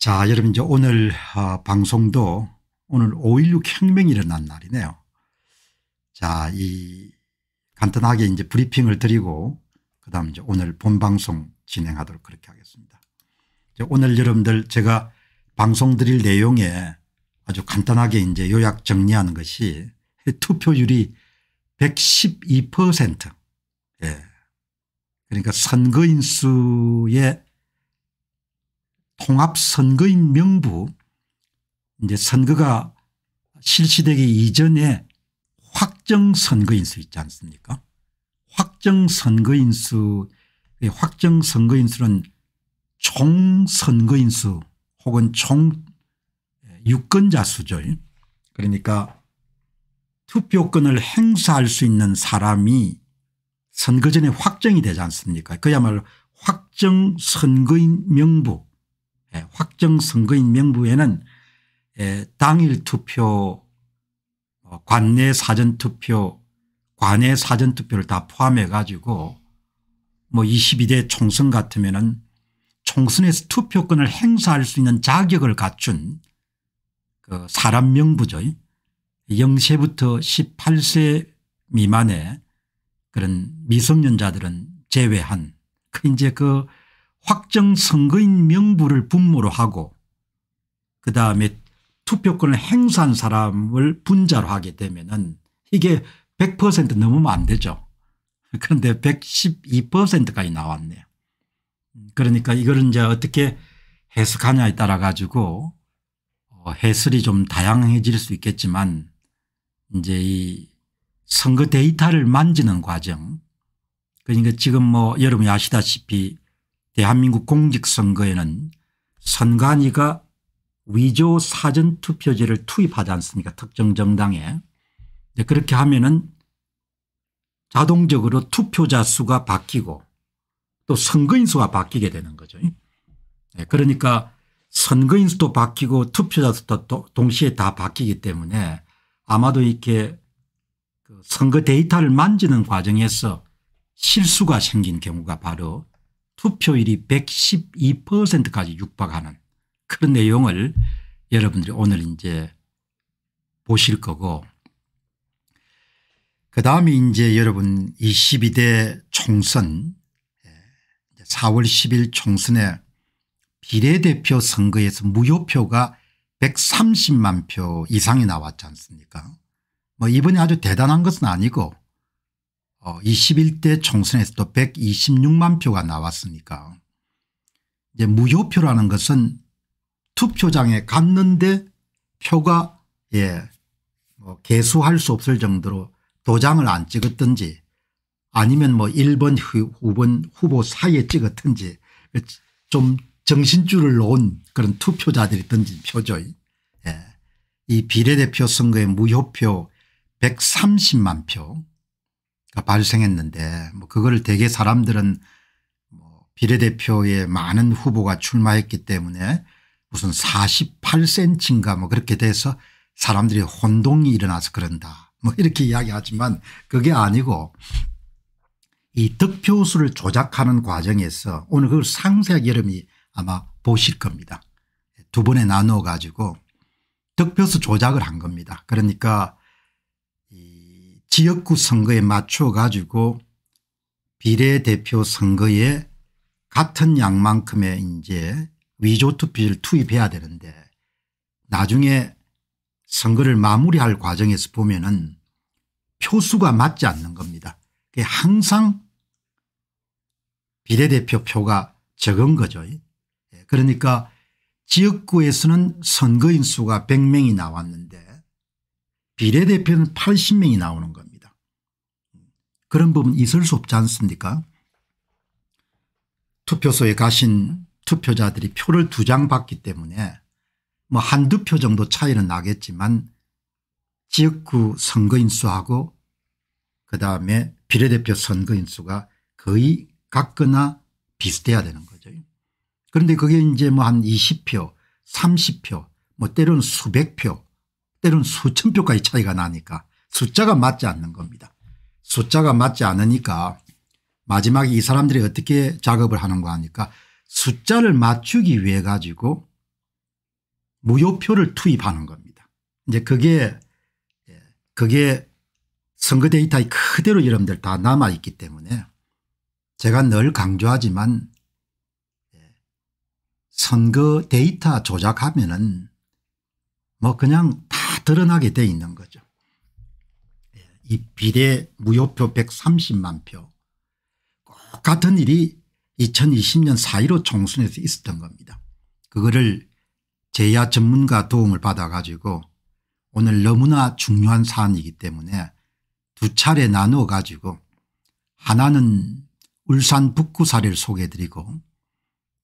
자 여러분 이제 오늘 아, 방송도 오늘 5.16 혁명이 일어난 날이네요. 자 이 간단하게 이제 브리핑을 드리고 그다음 이제 오늘 본방송 진행하도록 그렇게 하겠습니다. 오늘 여러분들 제가 방송 드릴 내용에 아주 간단하게 이제 요약 정리하는 것이 투표율이 112% 예. 그러니까 선거인수의 통합선거인 명부 이제 선거가 실시되기 이전에 확정선거인수 있지 않습니까 확정선거인수 확정선거인수는 총선거인수 혹은 총 예, 유권자 수죠. 그러니까 투표권을 행사할 수 있는 사람이 선거 전에 확정이 되지 않습니까 그야말로 확정선거인 명부 예, 확정 선거인 명부에는 예, 당일 투표 어, 관내 사전투표 관내 사전투표를 다 포함해 가지고 뭐 22대 총선 같으면 은 총선에서 투표권을 행사할 수 있는 자격을 갖춘 그 사람 명부죠. 0세부터 18세 미만의 그런 미성년자들은 제외한 그 이제 그 확정 선거인 명부를 분모로 하고 그다음에 투표권을 행사한 사람을 분자로 하게 되면 은 이게 100% 넘으면 안 되죠. 그런데 112%까지 나왔네요. 그러니까 이거를 이제 어떻게 해석하냐에 따라 가지고 어, 해설이 좀 다양해질 수 있겠지만 이제 이 선거 데이터를 만지는 과정 그러니까 지금 뭐 여러분이 아시다시피 대한민국 공직선거에는 선관위가 위조 사전투표제를 투입하지 않습니까 특정 정당에. 그렇게 하면은 자동적으로 투표자 수가 바뀌고 또 선거인 수가 바뀌게 되는 거죠. 예, 그러니까 선거인 수도 바뀌고 투표자 수도 동시에 다 바뀌기 때문에 아마도 이렇게 그 선거 데이터를 만지는 과정에서 실수가 생긴 경우가 바로 투표율이 112%까지 육박하는 그런 내용을 여러분들이 오늘 이제 보실 거고 그다음에 이제 여러분 22대 총선 4월 10일 총선에 비례대표 선거에서 무효표가 130만 표 이상이 나왔지 않습니까 뭐 이번에 아주 대단한 것은 아니고 21대 어, 총선에서도 126만 표가 나왔으니까 이제 무효표라는 것은 투표장에 갔는데 표가 예, 뭐 개수할 수 없을 정도로 도장을 안 찍었든지 아니면 뭐 1번 후번 후보 사이에 찍었든지 좀 정신줄을 놓은 그런 투표자들이 든지 표죠. 예. 이 비례대표 선거의 무효표 130만 표 그러니까 발생했는데 뭐 그거를 대개 사람들은 뭐 비례대표에 많은 후보가 출마했기 때문에 무슨 48cm인가 뭐 그렇게 돼서 사람들이 혼동이 일어나서 그런다 뭐 이렇게 이야기하지만 그게 아니고 이 득표수를 조작하는 과정에서 오늘 그 상세하게 여러분이 아마 보실 겁니다. 두 번에 나누어 가지고 득표수 조작을 한 겁니다. 그러니까 지역구 선거에 맞춰 가지고 비례대표 선거에 같은 양만큼의 이제 위조투표를 투입해야 되는데 나중에 선거를 마무리할 과정에서 보면은 표수가 맞지 않는 겁니다. 항상 비례대표 표가 적은 거죠. 그러니까 지역구에서는 선거인 수가 100명이 나왔는데 비례대표는 80명이 나오는 겁니다. 그런 부분 있을 수 없지 않습니까 투표소에 가신 투표자들이 표를 두 장 받기 때문에 뭐 한두 표 정도 차이는 나겠지만 지역구 선거인수하고 그다음에 비례대표 선거인수가 거의 같거나 비슷해야 되는 거죠. 그런데 그게 이제 뭐 한 20표 30표 뭐 때로는 수백 표 때로는 수천 표까지 차이가 나니까 숫자가 맞지 않는 겁니다. 숫자가 맞지 않으니까 마지막에 이 사람들이 어떻게 작업을 하는거 하니까 숫자를 맞추기 위해 가지고 무효표를 투입하는 겁니다. 이제 그게 예, 그게 선거 데이터에 그대로 여러분들 다 남아있기 때문에 제가 늘 강조하지만 예, 선거 데이터 조작하면은 뭐 그냥 다 드러나게 돼 있는 거죠. 예, 이 비례 무효표 130만 표. 꼭 같은 일이 2020년 4.15 총선에서 있었던 겁니다. 그거를 제야 전문가 도움을 받아가지고 오늘 너무나 중요한 사안이기 때문에 두 차례 나누어 가지고 하나는 울산 북구 사례를 소개해드리고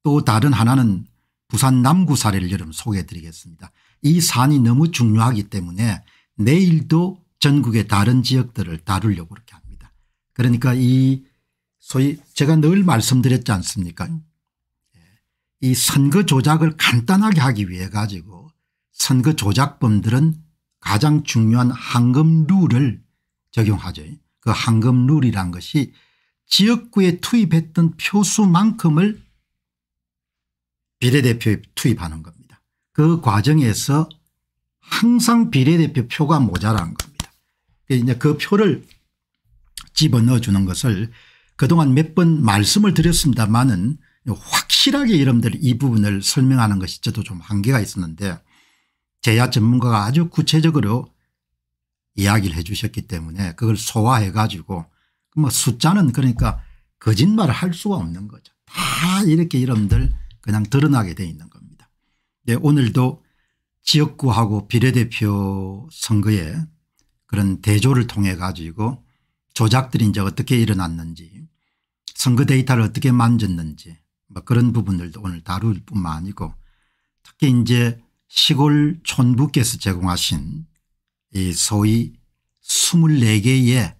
또 다른 하나는 부산 남구 사례를 여러분 소개해드리겠습니다. 이 산이 너무 중요하기 때문에 내일도 전국의 다른 지역들을 다루려고 그렇게 합니다. 그러니까 이 소위 제가 늘 말씀드렸지 않습니까 이 선거 조작을 간단하게 하기 위해 가지고 선거 조작범들은 가장 중요한 황금 룰을 적용하죠. 그 황금 룰이란 것이 지역구에 투입했던 표수만큼을 비례대표에 투입하는 것. 그 과정에서 항상 비례대표 표가 모자란 겁니다. 이제 그 표를 집어넣어 주는 것을 그동안 몇 번 말씀을 드렸습니다만은 확실하게 여러분들이 부분을 설명하는 것이 저도 좀 한계가 있었는데 제야 전문가가 아주 구체적으로 이야기를 해 주셨기 때문에 그걸 소화해 가지고 뭐 숫자는 그러니까 거짓말을 할 수가 없는 거죠. 다 이렇게 여러분들 그냥 드러나게 돼 있는 거죠. 네, 오늘도 지역구하고 비례대표 선거에 그런 대조를 통해 가지고 조작들이 이제 어떻게 일어났는지 선거 데이터를 어떻게 만졌는지 뭐 그런 부분들도 오늘 다룰 뿐만 아니고 특히 이제 시골 촌부께서 제공하신 이 소위 24개의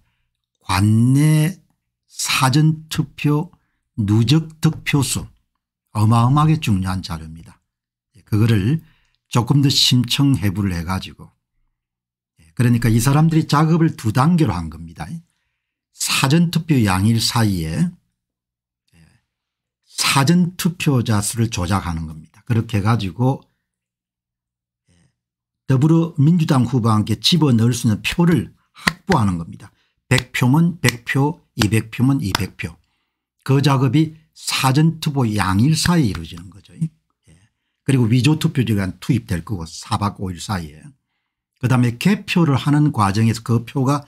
관내 사전투표 누적 득표수 어마어마하게 중요한 자료입니다. 그거를 조금 더 심층 해부를 해 가지고 예, 그러니까 이 사람들이 작업을 두 단계로 한 겁니다. 사전투표 양일 사이에 예, 사전투표자 수를 조작하는 겁니다. 그렇게 해 가지고 예, 더불어민주당 후보와 함께 집어넣을 수 있는 표를 확보하는 겁니다. 100표면 100표 200표면 200표 그 작업이 사전투표 양일 사이에 이루어지는 거죠. 그리고 위조 투표지가 투입될 거고 4박 5일 사이에 그다음에 개표를 하는 과정에서 그 표가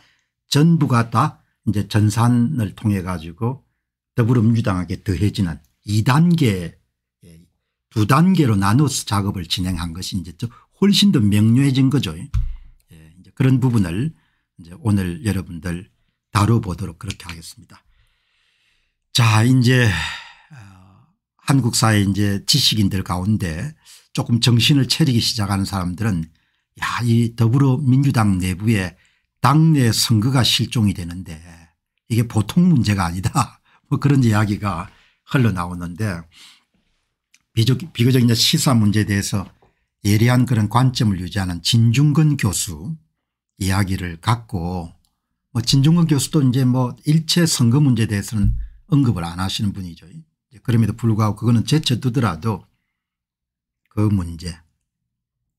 전부가 다 이제 전산을 통해 가지고 더불어민주당에게 더해지는 2단계 예, 두 단계로 나눠서 작업을 진행한 것이 이제 훨씬 더 명료해진 거죠. 예, 이제 그런 부분을 이제 오늘 여러분들 다뤄보도록 그렇게 하겠습니다. 자, 이제 한국 사회 이제 지식인들 가운데 조금 정신을 차리기 시작하는 사람들은 야 이 더불어민주당 내부에 당내 선거가 실종이 되는데 이게 보통 문제가 아니다 뭐 그런 이야기가 흘러나오는데 비교적, 이제 시사 문제에 대해서 예리한 그런 관점을 유지하는 진중근 교수 이야기를 갖고 뭐 진중근 교수도 이제 뭐 일체 선거 문제에 대해서는 언급을 안 하시는 분이죠. 그럼에도 불구하고 그거는 제쳐두더라도 그 문제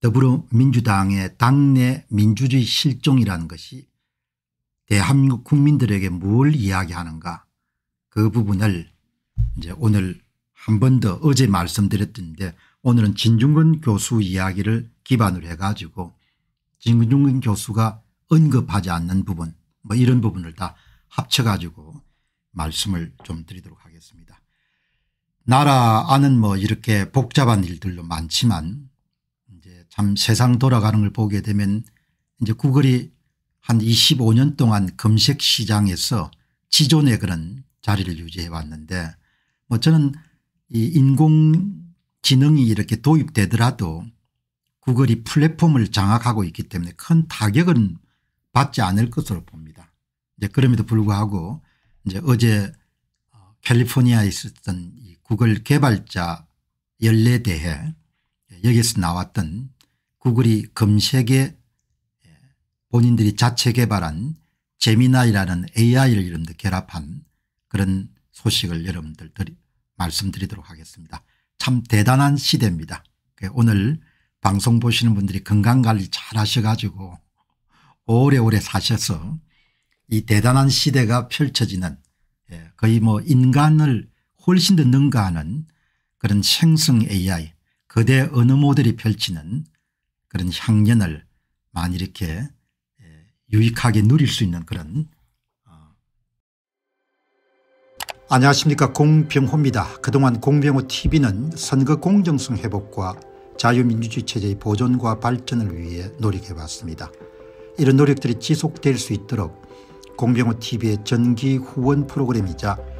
더불어민주당의 당내 민주주의 실종이라는 것이 대한민국 국민들에게 뭘 이야기하는가 그 부분을 이제 오늘 한 번 더 어제 말씀드렸던데 오늘은 진중근 교수 이야기를 기반으로 해가지고 진중근 교수가 언급하지 않는 부분 뭐 이런 부분을 다 합쳐가지고 말씀을 좀 드리도록 하겠습니다. 나라 안은 뭐 이렇게 복잡한 일들도 많지만 이제 참 세상 돌아가는 걸 보게 되면 이제 구글이 한 25년 동안 검색 시장에서 지존의 그런 자리를 유지해 왔는데 뭐 저는 이 인공지능이 이렇게 도입되더라도 구글이 플랫폼을 장악하고 있기 때문에 큰 타격은 받지 않을 것으로 봅니다. 이제 그럼에도 불구하고 이제 어제 캘리포니아에 있었던 구글 개발자 연례대회 네. 여기서 나왔던 구글이 검색에 예, 본인들이 자체 개발한 제미나이라는 AI를 이름도 결합한 그런 소식을 여러분들 드리, 말씀드리도록 하겠습니다. 참 대단한 시대입니다. 예, 오늘 방송 보시는 분들이 건강관리 잘 하셔가지고 오래오래 사셔서 이 대단한 시대가 펼쳐지는 예, 거의 뭐 인간을 훨씬 더 능가하는 그런 생성 AI 거대 언어 모델이 펼치는 그런 향연을 많이 이렇게 유익하게 누릴 수 있는 그런 어. 안녕하십니까 공병호입니다. 그동안 공병호 tv는 선거 공정성 회복과 자유민주주의 체제의 보존과 발전을 위해 노력해왔습니다. 이런 노력들이 지속될 수 있도록 공병호 tv의 전기 후원 프로그램이자